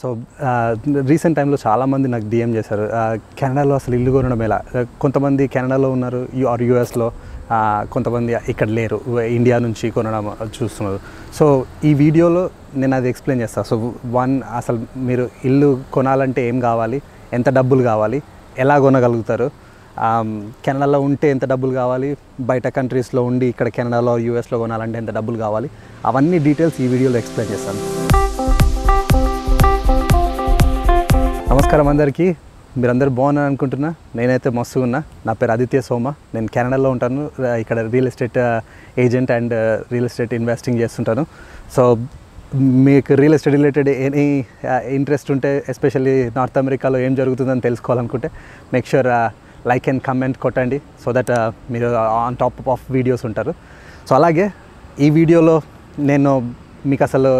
So recent టైంలో చాలామంది నాకు డిఎం చేశారు కెనడాలో అసలు ఇల్లు కొనడం ఎలా కొంతమంది కెనడాలో ఉన్నారు ఆర్ యూఎస్లో కొంతమంది ఇక్కడ లేరు ఇండియా నుంచి కొనడం చూస్తున్నారు సో ఈ వీడియోలో నేను అది ఎక్స్ప్లెయిన్ చేస్తాను సో వన్ అసలు మీరు ఇల్లు కొనాలంటే ఏం కావాలి ఎంత డబ్బులు కావాలి ఎలా కొనగలుగుతారు కెనడాలో ఉంటే ఎంత డబ్బులు కావాలి బయట కంట్రీస్లో ఉండి ఇక్కడ కెనడాలో యూఎస్లో కొనాలంటే ఎంత డబ్బులు కావాలి అవన్నీ డీటెయిల్స్ ఈ వీడియోలో ఎక్స్ప్లెయిన్ చేస్తాను నమస్కారం అందరికీ మీరందరూ బాగున్నారు అనుకుంటున్నా నేనైతే మస్తు ఉన్నా నా పేరు ఆదిత్య సోమ నేను కెనడాలో ఉంటాను ఇక్కడ real estate agent uh, and uh, real estate investing చేస్తుంటాను సో మీకు real estate related any interest ఉంటే ఎస్పెషల్లీ నార్త్ అమెరికాలో ఏం జరుగుతుందని తెలుసుకోవాలనుకుంటే make sure like and comment కొట్టండి సో దట్ uh, మీరు ఆన్ టాప్ ఆఫ్ వీడియోస్ ఉంటారు సో అలాగే ఈ వీడియోలో నేను మీకు అసలు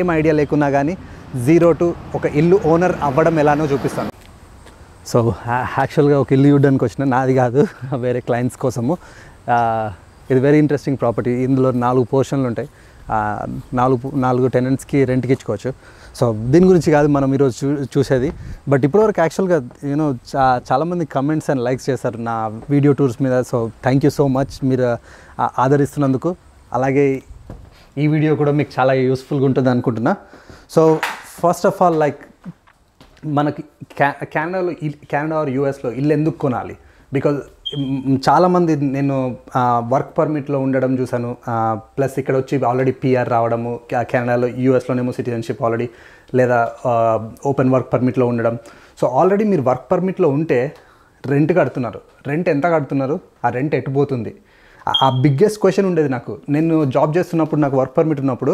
ఏం ఐడియా లేకున్నా కానీ జీరో టు ఒక ఇల్లు ఓనర్ అవ్వడం ఎలానో చూపిస్తాను సో యాక్చువల్గా ఒక ఇల్లు చూడడానికి వచ్చిన నాది కాదు వేరే క్లయింట్స్ కోసము ఇది వెరీ ఇంట్రెస్టింగ్ ప్రాపర్టీ ఇందులో నాలుగు పోర్షన్లు ఉంటాయి నాలుగు నాలుగు టెనెంట్స్కి రెంట్కి ఇచ్చుకోవచ్చు సో దీని గురించి కాదు మనం ఈరోజు చూ చూసేది బట్ ఇప్పటివరకు యాక్చువల్గా యూనో చా చాలామంది కమెంట్స్ అండ్ లైక్స్ చేశారు నా వీడియో టూర్స్ మీద so thank you so much మీరు ఆదరిస్తున్నందుకు అలాగే ఈ వీడియో కూడా మీకు చాలా యూస్ఫుల్గా ఉంటుంది అనుకుంటున్నా so first of all like మనకి కెనడాలో కెనడా ఆర్ యూఎస్లో ఇల్లు ఎందుకు కొనాలి బికాజ్ చాలామంది నేను వర్క్ పర్మిట్లో ఉండడం చూశాను ప్లస్ ఇక్కడ వచ్చి ఆల్రెడీ పిఆర్ రావడము కెనడాలో యూఎస్లోనేమో సిటిజన్షిప్ ఆల్రెడీ లేదా ఓపెన్ వర్క్ పర్మిట్లో ఉండడం సో ఆల్రెడీ మీరు వర్క్ పర్మిట్లో ఉంటే రెంట్ కడుతున్నారు రెంట్ ఎంత కడుతున్నారు ఆ రెంట్ ఎట్టుపోతుంది ఆ బిగ్గెస్ట్ క్వశ్చన్ ఉండేది నాకు నేను జాబ్ చేస్తున్నప్పుడు నాకు వర్క్ పర్మిట్ ఉన్నప్పుడు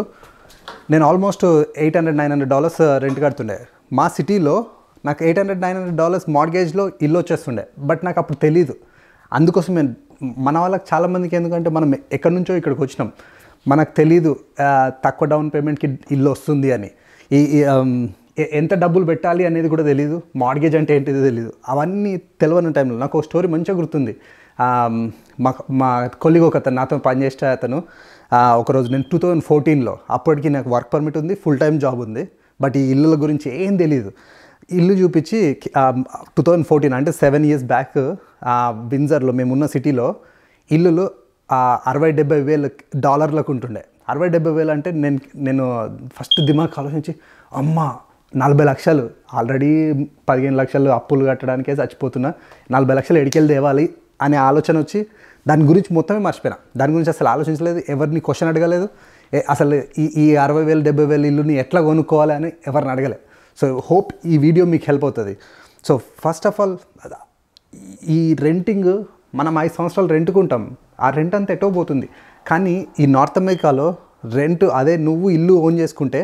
నేను almost eight hundred nine hundred dollars rent uh, కడుతుండే మా సిటీలో నాకు eight hundred nine hundred dollars మార్గేజ్లో ఇల్లు వచ్చేస్తుండే బట్ నాకు అప్పుడు తెలీదు అందుకోసం నేను మన వాళ్ళకి చాలామందికి ఎందుకంటే మనం ఎక్కడి నుంచో ఇక్కడికి వచ్చినాం మనకు తెలీదు uh, తక్కువ డౌన్ పేమెంట్కి ఇల్లు వస్తుంది అని ఈ um, ఎంత డబ్బులు పెట్టాలి అనేది కూడా తెలియదు మార్గేజ్ అంటే ఏంటిది తెలియదు అవన్నీ తెలియని టైంలో నాకు స్టోరీ మంచిగా గుర్తుంది um, మా మా కొలిగొక అతను నాతో పనిచేసే అతను ఒకరోజు నేను టూ థౌజండ్ ఫోర్టీన్లో అప్పటికి నాకు వర్క్ పర్మిట్ ఉంది ఫుల్ టైం జాబ్ ఉంది బట్ ఈ ఇళ్ళ గురించి ఏం తెలియదు ఇల్లు చూపించి టూ థౌజండ్ ఫోర్టీన్ అంటే సెవెన్ ఇయర్స్ బ్యాక్ వింజర్లో మేమున్న సిటీలో ఇల్లులు అరవై డెబ్బై వేలు డాలర్లకు ఉంటుండే అరవై డెబ్బై వేలు అంటే నేను నేను ఫస్ట్ దిమాగ్ ఆలోచించి అమ్మ నలభై లక్షలు ఆల్రెడీ పదిహేను లక్షలు అప్పులు కట్టడానికే చచ్చిపోతున్నా నలభై లక్షలు ఎడికెళ్ళి తేవాలి అనే ఆలోచన వచ్చి దాని గురించి మొత్తమే మర్చిపోయినా దాని గురించి అసలు ఆలోచించలేదు ఎవరిని క్వశ్చన్ అడగలేదు అసలు ఈ ఈ అరవై వేలు డెబ్బై వేలు ఇల్లుని ఎట్లా కొనుక్కోవాలి అని ఎవరిని అడగలేదు సో హోప్ ఈ వీడియో మీకు హెల్ప్ అవుతుంది సో ఫస్ట్ ఆఫ్ ఆల్ ఈ రెంటింగ్ మనం ఐదు సంవత్సరాలు రెంట్కుంటాం ఆ రెంట్ అంతా ఎటో పోతుంది కానీ ఈ నార్త్ అమెరికాలో రెంట్ అదే నువ్వు ఇల్లు ఓన్ చేసుకుంటే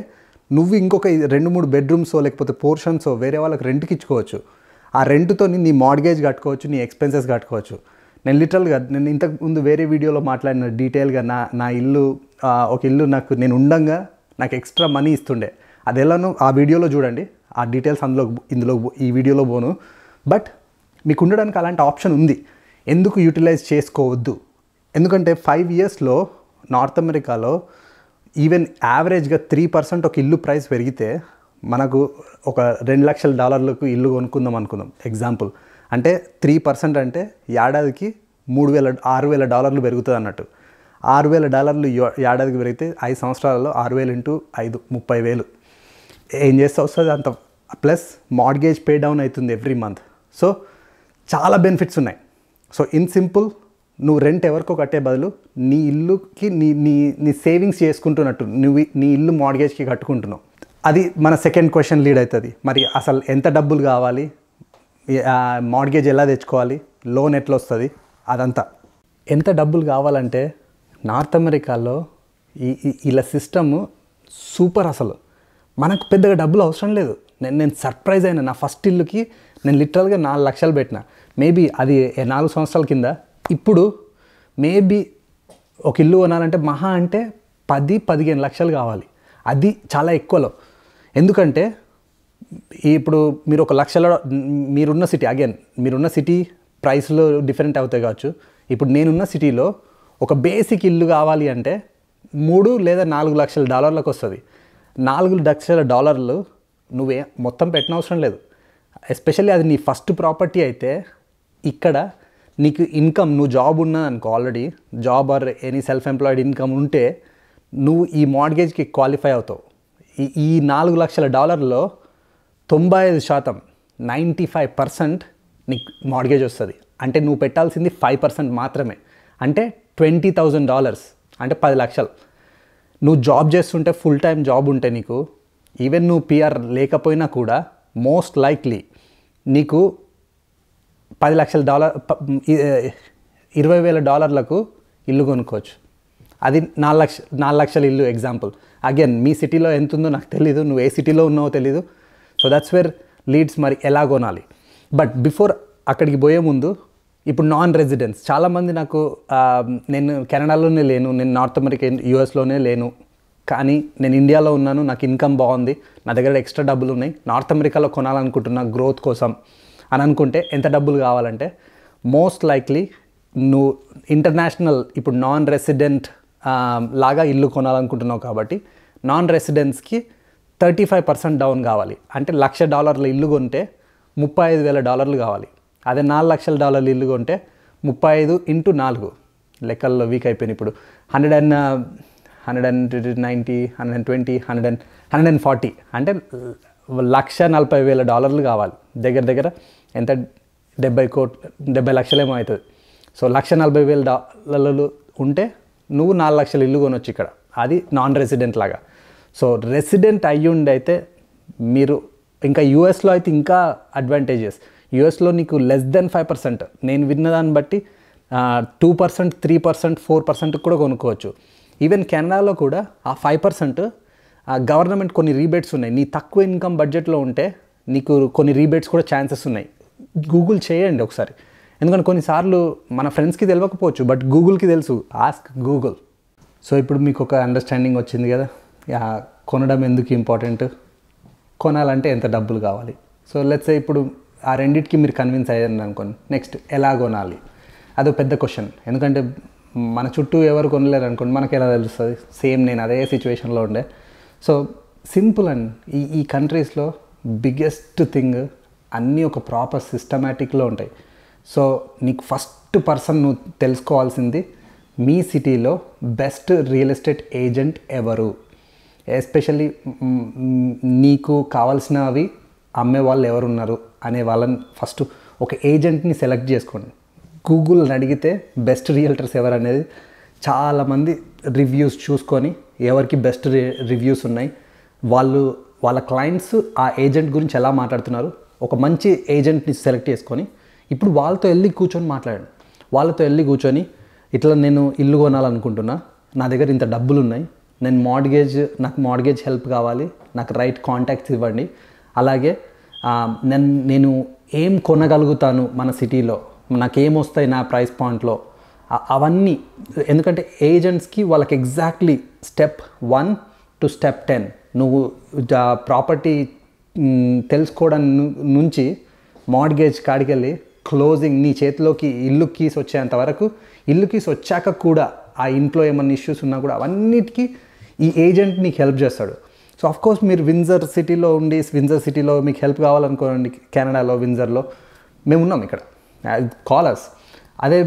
నువ్వు ఇంకొక రెండు మూడు బెడ్రూమ్స్ లేకపోతే పోర్షన్స్ వేరే వాళ్ళకి రెంట్కి ఇచ్చుకోవచ్చు ఆ రెంట్తో నీ మార్గేజ్ కట్టుకోవచ్చు నీ ఎక్స్పెన్సెస్ కట్టుకోవచ్చు నేను లిటరల్గా నేను ఇంతకు ముందు వేరే వీడియోలో మాట్లాడిన డీటెయిల్గా నా నా ఇల్లు ఒక ఇల్లు నాకు నేను ఉండంగా నాకు ఎక్స్ట్రా మనీ ఇస్తుండే అది ఎలానో ఆ వీడియోలో చూడండి ఆ డీటెయిల్స్ అందులో ఇందులో ఈ వీడియోలో పోను బట్ మీకు ఉండడానికి అలాంటి ఆప్షన్ ఉంది ఎందుకు యూటిలైజ్ చేసుకోవద్దు ఎందుకంటే ఫైవ్ ఇయర్స్లో నార్త్ అమెరికాలో ఈవెన్ యావరేజ్గా త్రీ పర్సెంట్ ఒక ఇల్లు ప్రైస్ పెరిగితే మనకు ఒక రెండు లక్షల డాలర్లకు ఇల్లు కొనుక్కుందాం అనుకుందాం ఎగ్జాంపుల్ అంటే త్రీ పర్సెంట్ అంటే ఏడాదికి మూడు వేల ఆరు వేల డాలర్లు పెరుగుతుంది అన్నట్టు ఆరు వేల డాలర్లు ఏడాదికి పెరిగితే ఐదు సంవత్సరాలలో ఆరు వేలు ఇంటూ ఐదు ముప్పై వేలు ఏం చేస్తే వస్తుంది అంత ప్లస్ మార్గేజ్ పే డౌన్ అవుతుంది ఎవ్రీ మంత్ సో చాలా బెనిఫిట్స్ ఉన్నాయి సో ఇన్ సింపుల్ నువ్వు రెంట్ ఎవరికో కట్టే బదులు నీ ఇల్లుకి నీ నీ నీ సేవింగ్స్ చేసుకుంటున్నట్టు నువ్వు నీ ఇల్లు మార్గేజ్కి కట్టుకుంటున్నావు అది మన సెకండ్ క్వశ్చన్ లీడ్ అవుతుంది మరి అసలు ఎంత డబ్బులు కావాలి మార్గేజ్ ఎలా తెచ్చుకోవాలి లోన్ ఎట్లా వస్తుంది అదంతా ఎంత డబ్బులు కావాలంటే నార్త్ అమెరికాలో ఈ ఇలా సిస్టమ్ సూపర్ అసలు మనకు పెద్దగా డబ్బులు అవసరం లేదు నేను నేను సర్ప్రైజ్ అయినా నా ఫస్ట్ ఇల్లుకి నేను లిటరల్గా నాలుగు లక్షలు పెట్టిన మేబీ అది నాలుగు సంవత్సరాల కింద ఇప్పుడు మేబీ ఒక ఇల్లు కొనాలంటే మహా అంటే పది పదిహేను లక్షలు కావాలి అది చాలా ఎక్కువలో ఎందుకంటే ఇప్పుడు మీరు ఒక లక్షలో మీరున్న సిటీ అగైన్ మీరున్న సిటీ ప్రైస్లో డిఫరెంట్ అవుతాయి కావచ్చు ఇప్పుడు నేనున్న సిటీలో ఒక బేసిక్ ఇల్లు కావాలి అంటే మూడు లేదా నాలుగు లక్షల డాలర్లకు వస్తుంది నాలుగు లక్షల డాలర్లు నువ్వే మొత్తం పెట్టిన అవసరం లేదు ఎస్పెషల్లీ అది నీ ఫస్ట్ ప్రాపర్టీ అయితే ఇక్కడ నీకు ఇన్కమ్ నువ్వు జాబ్ ఉన్నదనుకో already job or any self employed income ఉంటే నువ్వు ఈ మార్గేజ్కి క్వాలిఫై అవుతావు ఈ నాలుగు లక్షల డాలర్లో తొంభై ఐదు శాతం నైంటీ ఫైవ్ పర్సెంట్ నీకు మార్గేజ్ వస్తుంది అంటే నువ్వు పెట్టాల్సింది ఫైవ్ పర్సెంట్ మాత్రమే అంటే ట్వంటీ థౌజండ్ డాలర్స్ అంటే పది లక్షలు నువ్వు జాబ్ చేస్తుంటే ఫుల్ టైం జాబ్ ఉంటే నీకు ఈవెన్ నువ్వు పిఆర్ లేకపోయినా కూడా మోస్ట్ లైక్లీ నీకు పది లక్షల డాలర్ ఇరవై వేల డాలర్లకు ఇల్లు కొనుక్కోవచ్చు అది నాలుగు లక్ష నాలుగు లక్షల ఇల్లు ఎగ్జాంపుల్ అగైన్ మీ సిటీలో ఎంత ఉందో నాకు తెలీదు నువ్వు ఏ సిటీలో ఉన్నావో తెలీదు సో దట్స్ వేర్ లీడ్స్ మరి ఎలా కొనాలి బట్ బిఫోర్ అక్కడికి పోయే ముందు ఇప్పుడు నాన్ రెసిడెన్స్ చాలామంది నాకు నేను కెనడాలోనే లేను నేను నార్త్ అమెరికా యూఎస్లోనే లేను కానీ నేను ఇండియాలో ఉన్నాను నాకు ఇన్కమ్ బాగుంది నా దగ్గర ఎక్స్ట్రా డబ్బులు ఉన్నాయి నార్త్ అమెరికాలో కొనాలనుకుంటున్నా గ్రోత్ కోసం అని అనుకుంటే ఎంత డబ్బులు కావాలంటే మోస్ట్ లైక్లీ నువ్వు ఇంటర్నేషనల్ ఇప్పుడు నాన్ రెసిడెంట్ లాగా ఇల్లు కొనాలనుకుంటున్నావు కాబట్టి నాన్ రెసిడెన్స్కి థర్టీ ఫైవ్ పర్సెంట్ డౌన్ కావాలి అంటే లక్ష డాలర్ల ఇల్లు కొంటే ముప్పై ఐదు వేల డాలర్లు కావాలి అదే నాలుగు లక్షల డాలర్ల ఇల్లు కొంటే ముప్పై ఐదు ఇంటూ నాలుగు లెక్కల్లో వీక్ అయిపోయింది ఇప్పుడు hundred and hundred and ninety hundred and twenty hundred and hundred and forty అంటే లక్ష నలభై వేల డాలర్లు కావాలి దగ్గర దగ్గర ఎంత డెబ్బై కోట్ డెబ్బై లక్షలేమో అవుతుంది సో లక్ష నలభై వేల డాలర్లు ఉంటే నువ్వు నాలుగు లక్షలు ఇల్లు కొనొచ్చు ఇక్కడ అది నాన్ రెసిడెంట్ లాగా సో రెసిడెంట్ అయ్యుండి అయితే మీరు ఇంకా యూఎస్లో అయితే ఇంకా అడ్వాంటేజెస్ యూఎస్లో నీకు లెస్ దెన్ ఫైవ్ పర్సెంట్ నేను విన్న దాన్ని బట్టి two percent three percent four percent కూడా కొనుక్కోవచ్చు ఈవెన్ కెనడాలో కూడా ఆ ఫైవ్ పర్సెంట్ గవర్నమెంట్ కొన్ని రీబేట్స్ ఉన్నాయి నీ తక్కువ ఇన్కమ్ బడ్జెట్లో ఉంటే నీకు కొన్ని రీబేట్స్ కూడా ఛాన్సెస్ ఉన్నాయి గూగుల్ చేయండి ఒకసారి ఎందుకంటే కొన్నిసార్లు మన ఫ్రెండ్స్కి తెలియకపోవచ్చు బట్ గూగుల్కి తెలుసు ఆస్క్ గూగుల్ సో ఇప్పుడు మీకు ఒక అండర్స్టాండింగ్ వచ్చింది కదా కొనడం ఎందుకు ఇంపార్టెంట్ కొనాలంటే ఎంత డబ్బులు కావాలి సో లెట్స్ ఇప్పుడు ఆ రెండింటికి మీరు కన్విన్స్ అయ్యారని అనుకోండి నెక్స్ట్ ఎలా కొనాలి అదొక పెద్ద క్వశ్చన్ ఎందుకంటే మన చుట్టూ ఎవరు కొనలేరు అనుకోండి మనకి ఎలా తెలుస్తుంది సేమ్ నేను అదే సిచ్యువేషన్లో ఉండే సో సింపుల్ అండ్ ఈ ఈ కంట్రీస్లో బిగ్గెస్ట్ థింగ్ అన్నీ ఒక ప్రాపర్ సిస్టమేటిక్లో ఉంటాయి సో నీకు ఫస్ట్ పర్సన్ నువ్వు తెలుసుకోవాల్సింది మీ సిటీలో బెస్ట్ రియల్ ఎస్టేట్ ఏజెంట్ ఎవరు ఎస్పెషల్లీ నీకు కావాల్సినవి అమ్మే వాళ్ళు ఎవరు ఉన్నారు అనే వాళ్ళని ఫస్ట్ ఒక ఏజెంట్ని సెలెక్ట్ చేసుకోండి గూగుల్ని అడిగితే బెస్ట్ రియల్టర్స్ ఎవరు అనేది చాలామంది రివ్యూస్ చూసుకొని ఎవరికి బెస్ట్ రివ్యూస్ ఉన్నాయి వాళ్ళు వాళ్ళ క్లయింట్స్ ఆ ఏజెంట్ గురించి ఎలా మాట్లాడుతున్నారు ఒక మంచి ఏజెంట్ని సెలెక్ట్ చేసుకొని ఇప్పుడు వాళ్ళతో వెళ్ళి కూర్చొని మాట్లాడాను వాళ్ళతో వెళ్ళి కూర్చొని ఇట్లా నేను ఇల్లు కొనాలనుకుంటున్నా నా దగ్గర ఇంత డబ్బులు ఉన్నాయి నేను మార్డ్గేజ్ నాకు మార్డ్గేజ్ హెల్ప్ కావాలి నాకు రైట్ కాంటాక్ట్స్ ఇవ్వండి అలాగే నేను నేను ఏం కొనగలుగుతాను మన సిటీలో నాకేం వస్తాయి నా ప్రైస్ పాయింట్లో అవన్నీ ఎందుకంటే ఏజెంట్స్కి వాళ్ళకి exactly step one to step ten నువ్వు ప్రాపర్టీ తెలుసుకోవడం నుంచి మార్డ్గేజ్ కాడికి వెళ్ళి క్లోజింగ్ నీ చేతిలోకి ఇల్లు కీస్ వచ్చేంత వరకు ఇల్లు కీస్ వచ్చాక కూడా ఆ ఇంట్లో ఏమైనా ఇష్యూస్ ఉన్నా కూడా అవన్నిటికీ ఈ ఏజెంట్ నీకు హెల్ప్ చేస్తాడు సో ఆఫ్ కోర్స్ మీరు విన్జర్ సిటీలో ఉండి విన్జర్ సిటీలో మీకు హెల్ప్ కావాలనుకోండి కెనడాలో విన్జర్లో మేము ఉన్నాం ఇక్కడ కాలర్స్ uh, అదే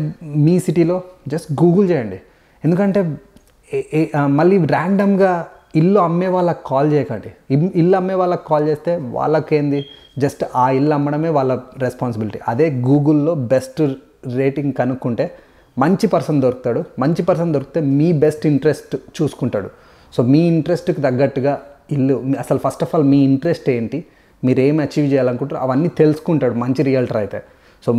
మీ సిటీలో జస్ట్ గూగుల్ చేయండి ఎందుకంటే మళ్ళీ ర్యాండమ్గా ఇల్లు అమ్మే వాళ్ళకి కాల్ చేయకండి ఇల్లు అమ్మే వాళ్ళకి కాల్ చేస్తే వాళ్ళకేంది జస్ట్ ఆ ఇల్లు అమ్మడమే వాళ్ళ రెస్పాన్సిబిలిటీ అదే గూగుల్లో బెస్ట్ రేటింగ్ కనుక్కుంటే మంచి పర్సన్ దొరుకుతాడు మంచి పర్సన్ దొరికితే మీ బెస్ట్ ఇంట్రెస్ట్ చూసుకుంటాడు సో మీ ఇంట్రెస్ట్కి తగ్గట్టుగా ఇల్లు అసలు ఫస్ట్ ఆఫ్ ఆల్ మీ ఇంట్రెస్ట్ ఏంటి మీరు ఏం అచీవ్ చేయాలనుకుంటారు అవన్నీ తెలుసుకుంటాడు మంచి రియల్టర్ అయితే సో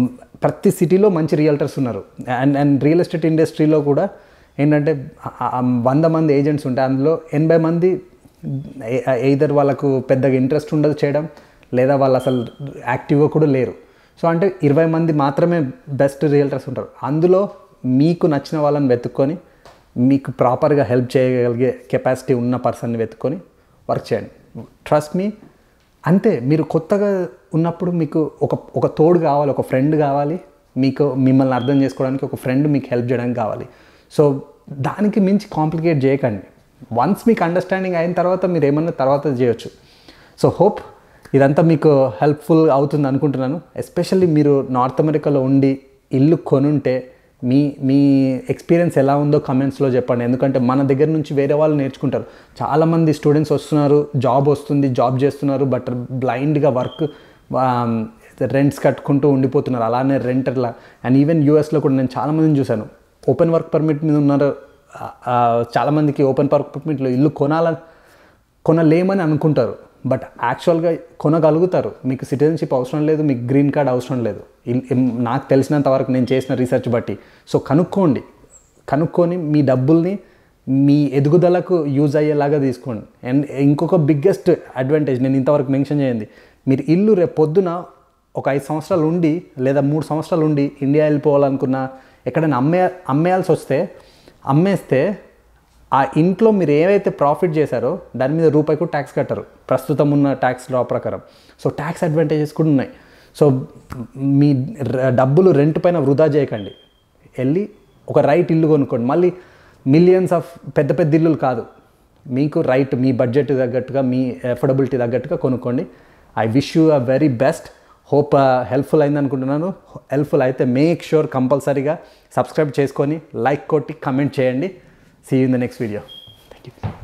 ప్రతి సిటీలో మంచి రియల్టర్స్ ఉన్నారు అండ్ అండ్ రియల్ ఎస్టేట్ ఇండస్ట్రీలో కూడా ఏంటంటే వంద మంది ఏజెంట్స్ ఉంటాయి అందులో ఎనభై మంది ఏదర్ వాళ్ళకు పెద్దగా ఇంట్రెస్ట్ ఉండదు చేయడం లేదా వాళ్ళు అసలు యాక్టివ్గా కూడా లేరు సో అంటే ఇరవై మంది మాత్రమే బెస్ట్ రియల్టర్స్ ఉంటారు అందులో మీకు నచ్చిన వాళ్ళని వెతుక్కొని మీకు ప్రాపర్గా హెల్ప్ చేయగలిగే కెపాసిటీ ఉన్న పర్సన్ని వెతుక్కొని వర్క్ చేయండి ట్రస్ట్ మీ అంతే మీరు కొత్తగా ఉన్నప్పుడు మీకు ఒక ఒక తోడు కావాలి ఒక ఫ్రెండ్ కావాలి మీకు మిమ్మల్ని అర్థం చేసుకోవడానికి ఒక ఫ్రెండ్ మీకు హెల్ప్ చేయడానికి కావాలి సో దానికి మించి కాంప్లికేట్ చేయకండి వన్స్ మీకు అండర్స్టాండింగ్ అయిన తర్వాత మీరు ఏమన్నా తర్వాత చేయొచ్చు సో హోప్ ఇదంతా మీకు హెల్ప్ఫుల్ అవుతుంది అనుకుంటున్నాను ఎస్పెషల్లీ మీరు నార్త్ అమెరికాలో ఉండి ఇల్లు కొనుంటే మీ మీ ఎక్స్పీరియన్స్ ఎలా ఉందో కమెంట్స్లో చెప్పండి ఎందుకంటే మన దగ్గర నుంచి వేరే వాళ్ళు నేర్చుకుంటారు చాలామంది స్టూడెంట్స్ వస్తున్నారు జాబ్ వస్తుంది జాబ్ చేస్తున్నారు బట్ బ్లైండ్గా వర్క్ రెంట్స్ కట్టుకుంటూ ఉండిపోతున్నారు అలానే రెంటర్లా అండ్ ఈవెన్ యూఎస్లో కూడా నేను చాలామందిని చూశాను ఓపెన్ వర్క్ పర్మిట్ మీద ఉన్నారు చాలామందికి ఓపెన్ వర్క్ పర్మిట్లో ఇల్లు కొనాల కొనలేమని అనుకుంటారు బట్ యాక్చువల్గా కొనగలుగుతారు మీకు సిటిజన్షిప్ అవసరం లేదు మీకు గ్రీన్ కార్డ్ అవసరం లేదు నాకు తెలిసినంత వరకు నేను చేసిన రీసెర్చ్ బట్టి సో కనుక్కోండి కనుక్కొని మీ డబ్బుల్ని మీ ఎదుగుదలకు యూజ్ అయ్యేలాగా తీసుకోండి అండ్ ఇంకొక బిగ్గెస్ట్ అడ్వాంటేజ్ నేను ఇంతవరకు మెన్షన్ చేయండి మీరు ఇల్లు రేపు పొద్దున ఒక ఐదు సంవత్సరాలు ఉండి లేదా మూడు సంవత్సరాలు ఉండి ఇండియా వెళ్ళిపోవాలనుకున్నా ఎక్కడైనా అమ్మే అమ్మేయాల్సి వస్తే అమ్మేస్తే ఆ ఇంట్లో మీరు ఏవైతే ప్రాఫిట్ చేశారో దాని మీద రూపాయికు ట్యాక్స్ కట్టరు ప్రస్తుతం ఉన్న ట్యాక్స్ లా ప్రకారం సో ట్యాక్స్ అడ్వాంటేజెస్ కూడా ఉన్నాయి సో మీ డబ్బులు రెంట్ పైన వృధా చేయకండి వెళ్ళి ఒక రైట్ ఇల్లు కొనుక్కోండి మళ్ళీ మిలియన్స్ ఆఫ్ పెద్ద పెద్ద ఇల్లులు కాదు మీకు రైట్ మీ బడ్జెట్ తగ్గట్టుగా మీ ఎఫర్డబిలిటీ తగ్గట్టుగా కొనుక్కోండి I wish you a very best hope helpful అయింది అనుకుంటున్నాను హెల్ప్ఫుల్ అయితే మేక్ షూర్ కంపల్సరీగా సబ్స్క్రైబ్ చేసుకొని లైక్ కొట్టి కమెంట్ చేయండి See you in the next video. Thank you.